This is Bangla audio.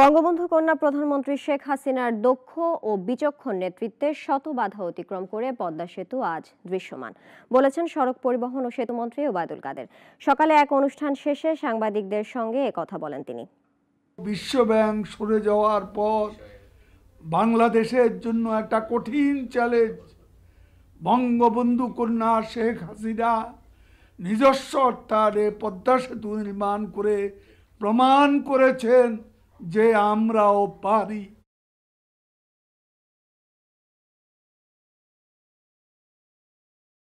বঙ্গবন্ধু কন্যা প্রধানমন্ত্রী শেখ হাসিনার দক্ষ ও বিচক্ষণ নেতৃত্বে শত বাধা অতিক্রম করে পদ্মা সেতু আজ দৃশ্যমান বলেছেন সড়ক পরিবহন ও সেতুমন্ত্রী ওবায়দুল কাদের সকালে এক অনুষ্ঠান শেষে সাংবাদিকদের সঙ্গে কথা বলেন তিনি বিশ্বব্যাংক সরে যাওয়ার পর বাংলাদেশের জন্য একটা কঠিন চ্যালেঞ্জ বঙ্গবন্ধু কন্যা শেখ হাসিনা নিজস্ব অর্থারে পদ্মা সেতু নির্মাণ করে প্রমাণ করেছেন ਜੇ ਆਮਰਾਓ ਪਾਰੀ